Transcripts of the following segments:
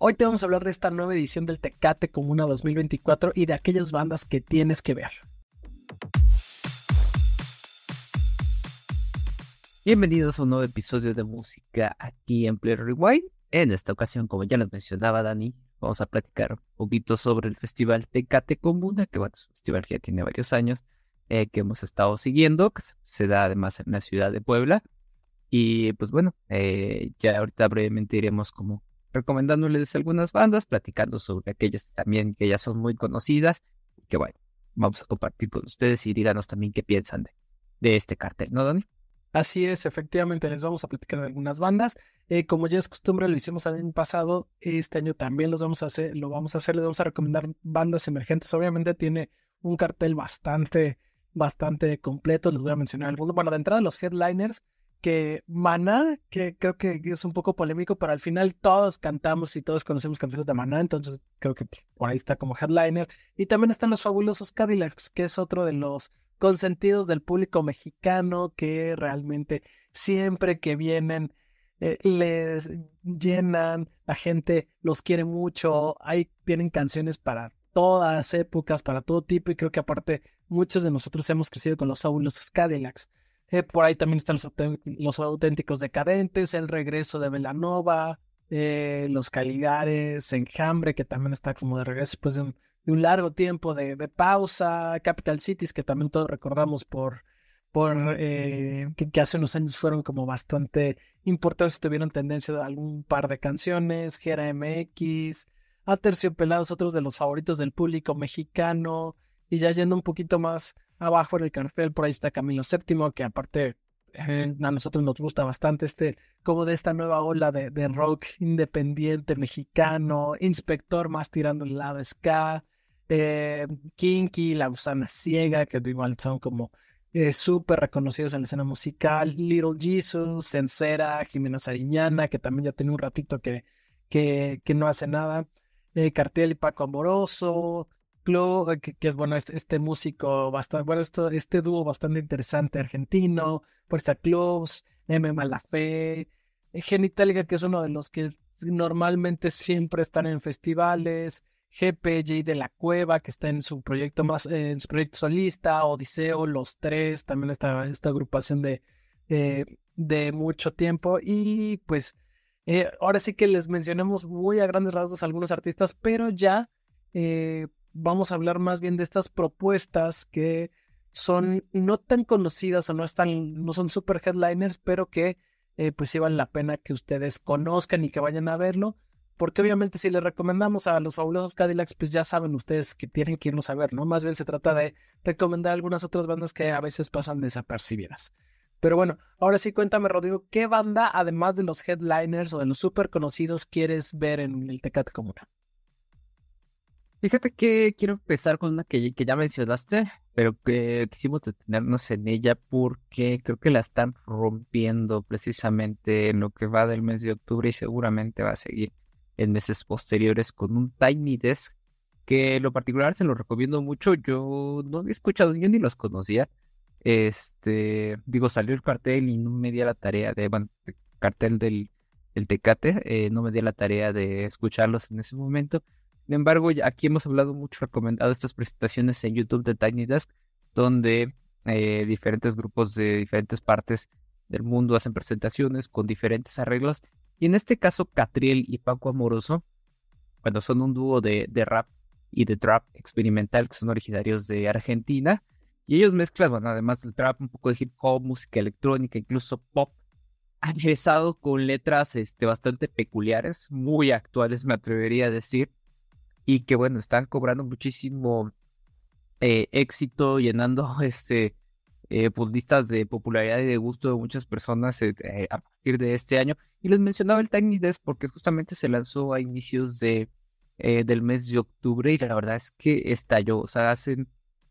Hoy te vamos a hablar de esta nueva edición del Tecate Comuna 2024 y de aquellas bandas que tienes que ver. Bienvenidos a un nuevo episodio de música aquí en Play Rewind. En esta ocasión, como ya nos mencionaba Dani, vamos a platicar un poquito sobre el festival Tecate Comuna, que bueno, es un festival que ya tiene varios años, eh, que hemos estado siguiendo, que se da además en la ciudad de Puebla. Y pues bueno, eh, ya ahorita brevemente iremos como recomendándoles algunas bandas, platicando sobre aquellas también que ya son muy conocidas, que bueno, vamos a compartir con ustedes y díganos también qué piensan de, este cartel, ¿no, Dani? Así es, efectivamente, les vamos a platicar de algunas bandas. Eh, como ya es costumbre, lo hicimos el año pasado, este año también los vamos a hacer, lo vamos a hacer, les vamos a recomendar bandas emergentes. Obviamente tiene un cartel bastante, bastante completo, les voy a mencionar algunos. Bueno, de entrada los headliners, que Maná, que creo que es un poco polémico, pero al final todos cantamos y todos conocemos canciones de Maná, entonces creo que por ahí está como headliner. Y también están los fabulosos Cadillacs, que es otro de los consentidos del público mexicano que realmente siempre que vienen eh, les llenan, la gente los quiere mucho, ahí tienen canciones para todas épocas, para todo tipo y creo que aparte muchos de nosotros hemos crecido con los fabulosos Cadillacs. Eh, por ahí también están los, auténticos decadentes, el regreso de Velanova, eh, los Caligares, Enjambre, que también está como de regreso después de un, largo tiempo de, pausa, Capital Cities, que también todos recordamos por, por eh, que, hace unos años fueron como bastante importantes, tuvieron tendencia de algún par de canciones, Gera MX, Aterciopelados, otros de los favoritos del público mexicano, y ya yendo un poquito más abajo en el cartel, por ahí está Camilo Séptimo. que aparte eh, a nosotros nos gusta bastante este, como de esta nueva ola de, rock independiente mexicano, Inspector más tirando el lado ska, eh, Kinky, La Gusana Ciega, que igual son como eh, súper reconocidos en la escena musical, Little Jesus, Sencera, Jimena Sariñana, que también ya tiene un ratito que, que, que no hace nada, Cartel y Paco Amoroso, Club, eh, que, es bueno, este, este músico bastante, bueno, esto, este dúo bastante interesante argentino, Puerta Clubs, M. Malafé, Genitalica, que es uno de los que normalmente siempre están en festivales, GPJ de la Cueva, que está en su proyecto más, eh, en su proyecto solista, Odiseo, Los Tres, también está esta agrupación de, eh, de mucho tiempo. Y pues ahora sí que les mencionemos muy a grandes rasgos algunos artistas, pero ya vamos a hablar más bien de estas propuestas que son no tan conocidas o no están, no son super headliners, pero que eh, pues sí la pena que ustedes conozcan y que vayan a verlo. Porque obviamente si le recomendamos a los fabulosos Cadillacs, pues ya saben ustedes que tienen que irnos a ver, ¿no? Más bien se trata de recomendar algunas otras bandas que a veces pasan desapercibidas. Pero bueno, ahora sí cuéntame, Rodrigo, ¿qué banda, además de los headliners o de los súper conocidos, quieres ver en el Tecate Comuna? Fíjate que quiero empezar con una que, ya mencionaste, pero que quisimos detenernos en ella porque creo que la están rompiendo precisamente en lo que va del mes de octubre y seguramente va a seguir en meses posteriores con un Tiny Desk que lo particular se lo recomiendo mucho. Yo no había escuchado, yo ni los conocía. Este, digo, salió el cartel y no me dio la tarea de, bueno, el cartel del Tecate, eh, no me dio la tarea de escucharlos en ese momento. Sin embargo, aquí hemos hablado mucho, recomendado estas presentaciones en YouTube de Tiny Desk, donde eh, diferentes grupos de diferentes partes del mundo hacen presentaciones con diferentes arreglos. Y en este caso, Catriel y Paco Amoroso, bueno, son un dúo de, rap y de trap experimental que son originarios de Argentina. Y ellos mezclan, bueno, además del trap, un poco de hip hop, música electrónica, incluso pop, han ingresado con letras este, bastante peculiares, muy actuales, me atrevería a decir, y que bueno, están cobrando muchísimo eh, éxito, llenando este eh, pues, de popularidad y de gusto de muchas personas eh, a partir de este año. Y les mencionaba el Tiny Desk porque justamente se lanzó a inicios de, del mes de octubre y la verdad es que estalló, o sea, hacen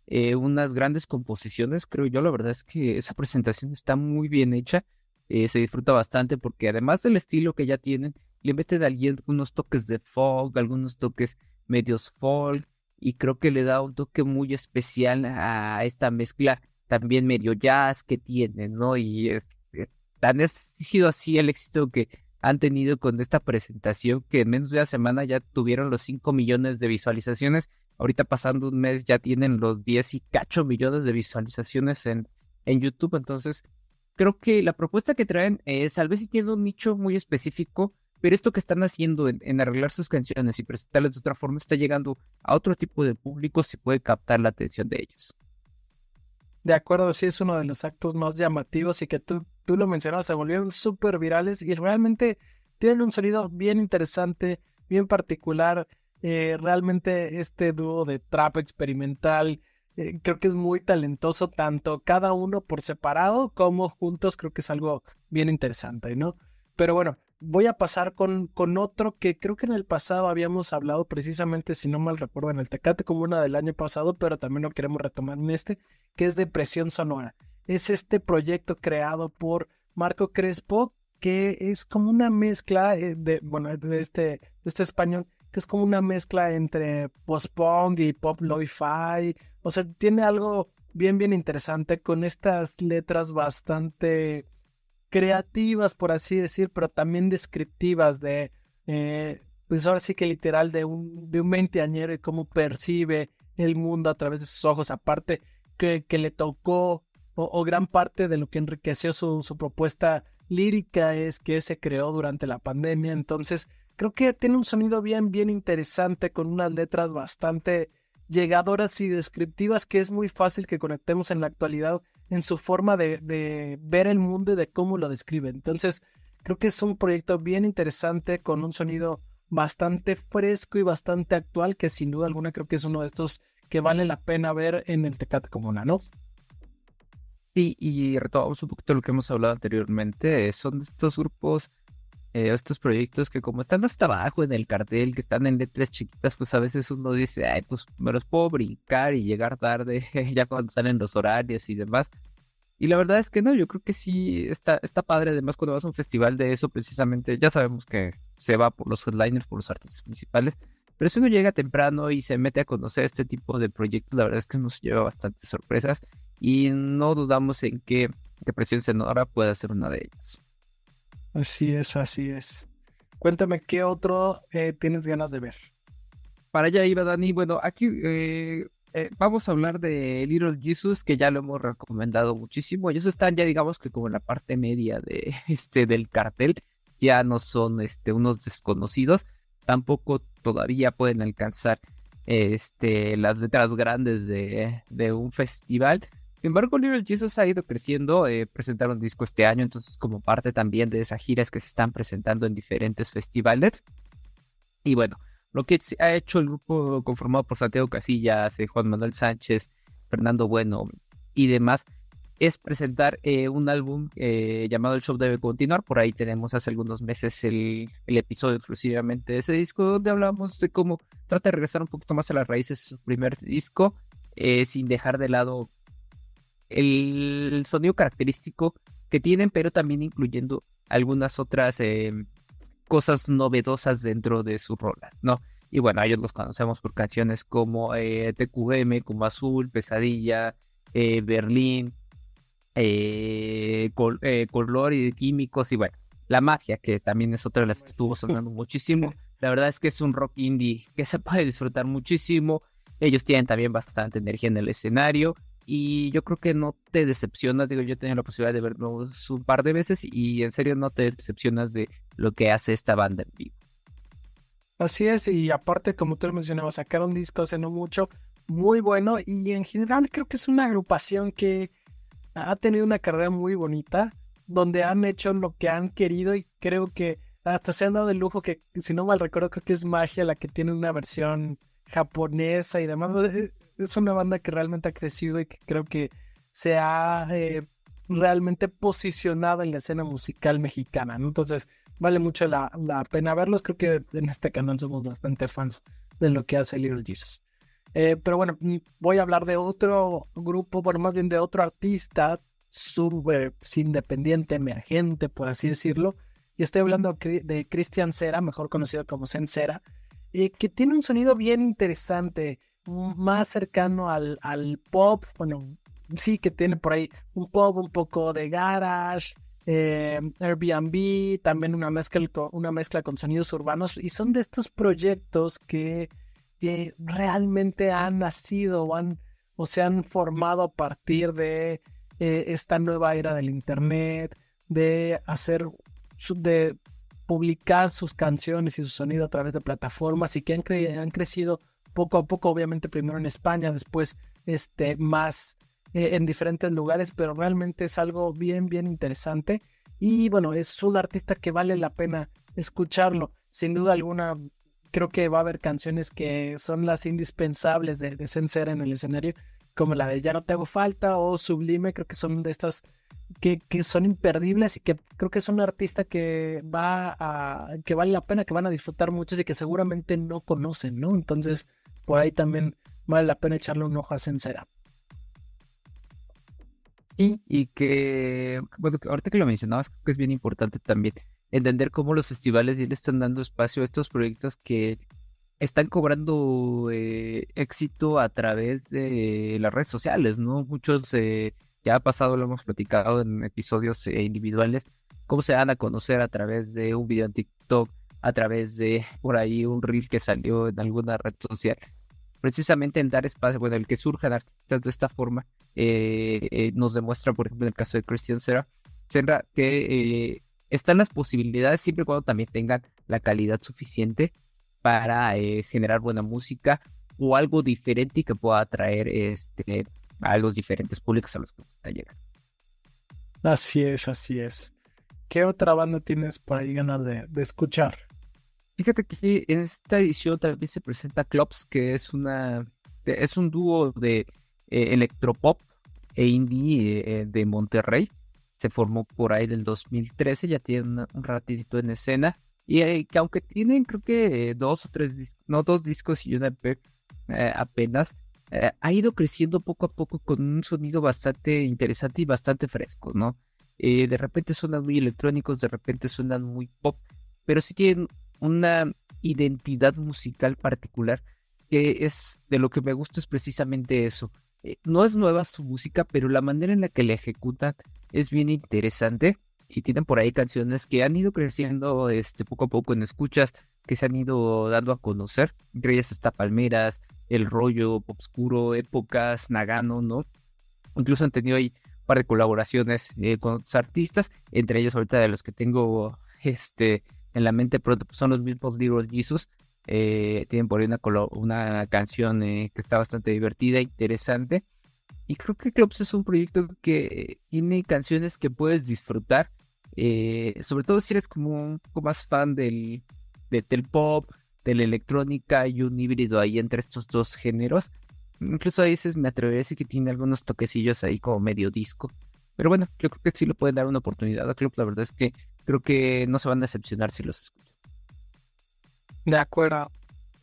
unas grandes composiciones, creo yo, la verdad es que esa presentación está muy bien hecha, se disfruta bastante porque además del estilo que ya tienen, le meten alguien unos toques de fog, algunos toques medios folk, y creo que le da un toque muy especial a esta mezcla también medio jazz que tiene, ¿no? Y es, tan exigido así el éxito que han tenido con esta presentación que en menos de una semana ya tuvieron los 5 millones de visualizaciones. Ahorita pasando un mes ya tienen los 10 y cacho millones de visualizaciones en, en YouTube. Entonces, creo que la propuesta que traen es, tal vez si tiene un nicho muy específico, pero esto que están haciendo en, arreglar sus canciones y presentarlas de otra forma está llegando a otro tipo de público si puede captar la atención de ellos. De acuerdo, sí, es uno de los actos más llamativos y que tú, tú lo mencionabas, se volvieron súper virales y realmente tienen un sonido bien interesante, bien particular. Eh, realmente este dúo de trap experimental eh, creo que es muy talentoso, tanto cada uno por separado como juntos, creo que es algo bien interesante, ¿no? Pero bueno, voy a pasar con, con otro que creo que en el pasado habíamos hablado precisamente, si no mal recuerdo, en el Tecate como una del año pasado, pero también lo queremos retomar en este, que es Depresión Sonora. Es este proyecto creado por Marco Crespo, que es como una mezcla eh, de, bueno, de este, de este español, que es como una mezcla entre post-punk y pop lo-fi. O sea, tiene algo bien, bien interesante con estas letras bastante creativas, por así decir, pero también descriptivas de, eh, pues ahora sí que literal de un, de un veinteañero y cómo percibe el mundo a través de sus ojos, aparte que, le tocó o, gran parte de lo que enriqueció su, su propuesta lírica es que se creó durante la pandemia, entonces creo que tiene un sonido bien, bien interesante, con unas letras bastante llegadoras y descriptivas que es muy fácil que conectemos en la actualidad en su forma de, ver el mundo y de cómo lo describe. Entonces, creo que es un proyecto bien interesante con un sonido bastante fresco y bastante actual que sin duda alguna creo que es uno de estos que vale la pena ver en el Tecate Comuna, ¿no? Sí, y retomamos un poquito lo que hemos hablado anteriormente, eh, son estos grupos eh, estos proyectos que como están hasta abajo en el cartel, que están en letras chiquitas, pues a veces uno dice, ay, pues me los puedo brincar y llegar tarde ya cuando salen los horarios y demás. Y la verdad es que no, yo creo que sí está, está padre. Además, cuando vas a un festival de eso, precisamente, ya sabemos que se va por los headliners, por los artistas principales. Pero si uno llega temprano y se mete a conocer este tipo de proyectos, la verdad es que nos lleva bastantes sorpresas. Y no dudamos en que Depresión Sonora pueda ser una de ellas. Así es, así es. Cuéntame qué otro eh, tienes ganas de ver. Para allá iba Dani. Bueno, aquí eh, eh, vamos a hablar de Little Jesus, que ya lo hemos recomendado muchísimo. Ellos están ya, digamos que como en la parte media de este del cartel. Ya no son este, unos desconocidos. Tampoco todavía pueden alcanzar este, las letras grandes de, de un festival sin embargo, Little Jesus ha ido creciendo, eh, presentaron disco este año, entonces como parte también de esas giras que se están presentando en diferentes festivales. Y bueno, lo que ha hecho el grupo conformado por Santiago Casillas, eh, Juan Manuel Sánchez, Fernando Bueno y demás, es presentar eh, un álbum eh, llamado El Show Debe Continuar. Por ahí tenemos hace algunos meses el, episodio exclusivamente de ese disco, donde hablamos de cómo trata de regresar un poquito más a las raíces de su primer disco, sin dejar de lado el sonido característico que tienen, pero también incluyendo algunas otras em, cosas novedosas dentro de su rola ¿no? Y bueno, ellos los conocemos por canciones como eh, TQM, como Azul, Pesadilla, eh, Berlín, eh, Color y Químicos, y bueno, La Magia, que también es otra de las que estuvo sonando muchísimo. La verdad es que es un rock indie que se puede disfrutar muchísimo. Ellos tienen también bastante energía en el escenario y yo creo que no te decepcionas, digo, yo he la posibilidad de verlos un par de veces y en serio no te decepcionas de lo que hace esta banda en vivo. Así es, y aparte, como tú lo mencionabas, sacaron discos hace no mucho, muy bueno, y en general creo que es una agrupación que ha tenido una carrera muy bonita, donde han hecho lo que han querido y creo que hasta se han dado el lujo que, si no mal recuerdo, creo que es Magia la que tiene una versión japonesa y demás es una banda que realmente ha crecido y que creo que se ha eh, realmente posicionado en la escena musical mexicana. Entonces, vale mucho la, pena verlos. Creo que en este canal somos bastante fans de lo que hace Little Jesus. Eh, pero bueno, mm, voy a hablar de otro grupo, bueno, más bien de otro artista sub, eh, independiente, emergente, por así decirlo. Y estoy hablando de Cristian Cera, mejor conocido como Zen Cera, que tiene un sonido bien interesante más cercano al, al pop, bueno, sí que tiene por ahí un pop, un poco de garage, eh, Airbnb, también una mezcla, una mezcla con sonidos urbanos y son de estos proyectos que realmente han nacido o, o se han formado a partir de eh, esta nueva era del Internet, de hacer, de publicar sus canciones y su sonido a través de plataformas y que han, han crecido poco a poco, obviamente primero en España, después este, más eh, en diferentes lugares, pero realmente es algo bien, bien interesante. Y bueno, es un artista que vale la pena escucharlo. Sin duda alguna, creo que va a haber canciones que son las indispensables de, de en el escenario, como la de Ya no te hago falta o Sublime, creo que son de estas que, que, son imperdibles y que creo que es un artista que va a, que vale la pena, que van a disfrutar muchos y que seguramente no conocen, ¿no? Entonces, por ahí también vale la pena echarle un ojo a Sencera. Sí, y que, bueno, ahorita que lo mencionabas, creo que es bien importante también entender cómo los festivales ya le están dando espacio a estos proyectos que están cobrando eh, éxito a través de las redes sociales, ¿no? Muchos, eh, ya ha pasado, lo hemos platicado en episodios eh, individuales, cómo se dan a conocer a través de un video en TikTok, a través de por ahí un reel que salió en alguna red social precisamente en dar espacio, bueno, el que surjan artistas de esta forma, eh, eh, nos demuestra, por ejemplo, en el caso de Christian Serra, que eh, están las posibilidades siempre y cuando también tengan la calidad suficiente para generar buena música o algo diferente y que pueda atraer este, a los diferentes públicos a los que pueda llegar. Así es, así es. ¿Qué otra banda tienes por ahí ganas de escuchar? Fíjate que en esta edición también se presenta Clubs, que es una es un dúo de eh, electropop e indie eh, de Monterrey. Se formó por ahí en el 2013, ya tienen un ratito en escena. Y eh, que aunque tienen creo que dos o tres discos... no dos discos y una EP apenas, ha ido creciendo poco a poco con un sonido bastante interesante y bastante fresco, ¿no? de repente suenan muy electrónicos, de repente suenan muy pop, pero sí tienen una identidad musical particular, que es de lo que me gusta es precisamente eso. Eh, no es nueva su música, pero la manera en la que la ejecutan es bien interesante y tienen por ahí canciones que han ido creciendo este, poco a poco en escuchas, que se han ido dando a conocer. Entre ellas Palmeras, El Rollo, Obscuro, Épocas, Nagano, ¿no? Incluso han tenido ahí un par de colaboraciones eh, con artistas, entre ellos ahorita de los que tengo este en la mente pronto, son los mismos libros Jesus. Eh, tienen por ahí una, una canción eh, que está bastante divertida, interesante. Y creo que Clubs es un proyecto que tiene canciones que puedes disfrutar, eh, sobre todo si eres como un poco más fan del, del pop, de la electrónica, ...y un híbrido ahí entre estos dos géneros. Incluso a veces me atrevería a decir que tiene algunos toquecillos ahí como medio disco. Pero bueno, yo creo que sí le pueden dar una oportunidad a Club. La verdad es que creo que no se van a decepcionar si los escuchan. De acuerdo.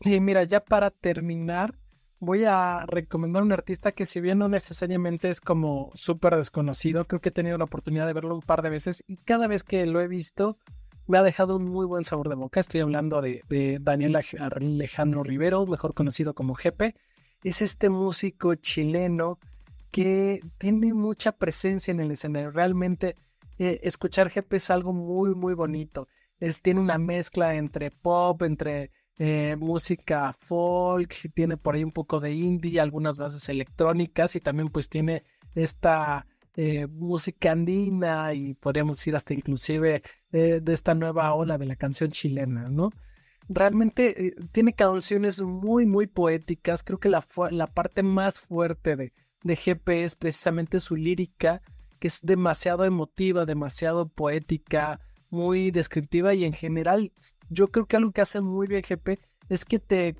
Y mira, ya para terminar, voy a recomendar un artista que si bien no necesariamente es como súper desconocido, creo que he tenido la oportunidad de verlo un par de veces y cada vez que lo he visto me ha dejado un muy buen sabor de boca. Estoy hablando de, de Daniel Alejandro Rivero, mejor conocido como Jepe. Es este músico chileno que tiene mucha presencia en el escenario. Realmente eh, escuchar GP es algo muy, muy bonito. tiene una mezcla entre pop, entre eh, música folk, tiene por ahí un poco de indie, algunas bases electrónicas y también pues tiene esta eh, música andina y podríamos ir hasta inclusive de esta nueva ola de la canción chilena, ¿no? Realmente tiene canciones muy, muy poéticas. Creo que la, la parte más fuerte de, de GP es precisamente su lírica es demasiado emotiva, demasiado poética, muy descriptiva y en general yo creo que algo que hace muy bien GP es que te,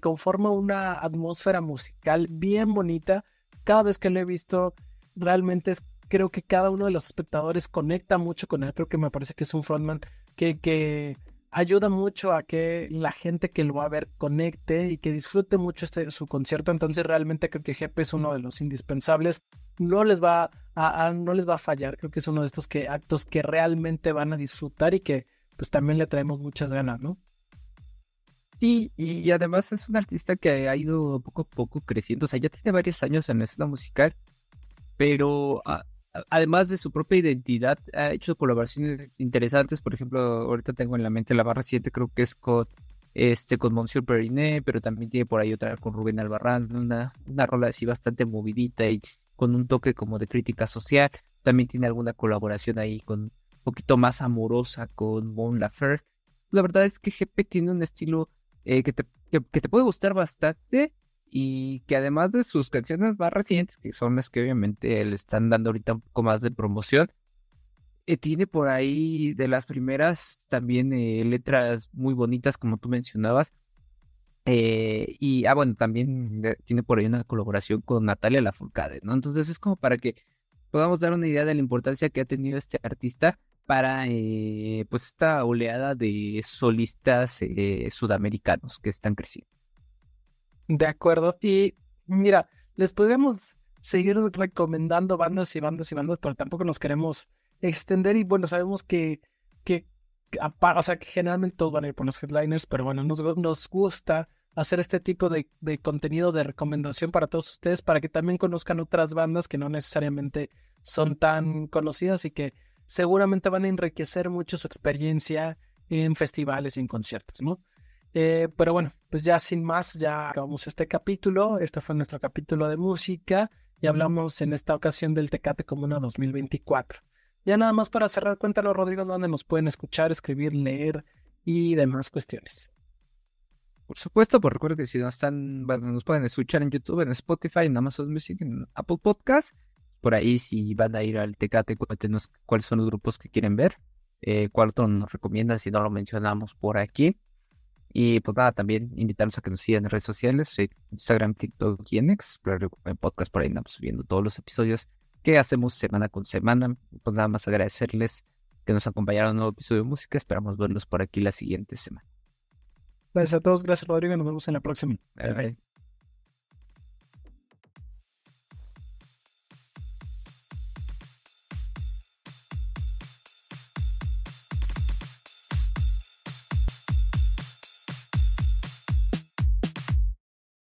conforma una atmósfera musical bien bonita. Cada vez que lo he visto, realmente es, creo que cada uno de los espectadores conecta mucho con él. Creo que me parece que es un frontman que, que ayuda mucho a que la gente que lo va a ver conecte y que disfrute mucho este, su concierto. Entonces realmente creo que GP es uno de los indispensables. No les va a no les va a fallar. Creo que es uno de estos que, actos que realmente van a disfrutar y que pues también le traemos muchas ganas, ¿no? Sí, y además es un artista que ha ido poco a poco creciendo, o sea, ya tiene varios años en la escena musical, pero además de su propia identidad, ha hecho colaboraciones interesantes, por ejemplo, ahorita tengo en la mente la barra 7, creo que es con, este, con Monsieur Periné, pero también tiene por ahí otra con Rubén Albarrán, una, una rola así bastante movidita y con un toque como de crítica social. También tiene alguna colaboración ahí con un poquito más amorosa con Bon lafer La verdad es que GP tiene un estilo eh, que, te, que, te puede gustar bastante y que además de sus canciones más recientes, que son las que obviamente le están dando ahorita un poco más de promoción, eh, tiene por ahí de las primeras también eh, letras muy bonitas, como tú mencionabas, eh, y, ah, bueno, también eh, tiene por ahí una colaboración con Natalia Lafourcade, ¿no? Entonces es como para que podamos dar una idea de la importancia que ha tenido este artista para, eh, pues, esta oleada de solistas sudamericanos que están creciendo. De acuerdo. Y mira, les podríamos seguir recomendando bandas y bandas y bandas, pero tampoco nos queremos extender. Y bueno, sabemos que, que o sea, que generalmente todos van a ir por los headliners, pero bueno, nos, nos gusta hacer este tipo de, contenido de recomendación para todos ustedes, para que también conozcan otras bandas que no necesariamente son tan conocidas y que seguramente van a enriquecer mucho su experiencia en festivales y en conciertos, ¿no? Eh, pero bueno, pues ya sin más, ya acabamos este capítulo. Este fue nuestro capítulo de música y hablamos en esta ocasión del Tecate Comuna 2024. Ya nada más para cerrar, cuéntanos, Rodrigo, dónde nos pueden escuchar, escribir, leer y demás cuestiones. Por supuesto, pues recuerden que si no están, bueno, nos pueden escuchar en YouTube, en Spotify, en Amazon Music, en Apple Podcast. Por ahí si van a ir al Tecate, cuéntenos cuáles son los grupos que quieren ver. Eh, cuál nos recomiendan si no lo mencionamos por aquí. Y pues nada, también invitarlos a que nos sigan en redes sociales, eh, Instagram, TikTok y en en podcast por ahí andamos subiendo todos los episodios que hacemos semana con semana. Pues nada más agradecerles que nos acompañaron en un nuevo episodio de música. Esperamos verlos por aquí la siguiente semana. Gracias a todos, gracias Rodrigo, y nos vemos en la próxima. Bye. Bye.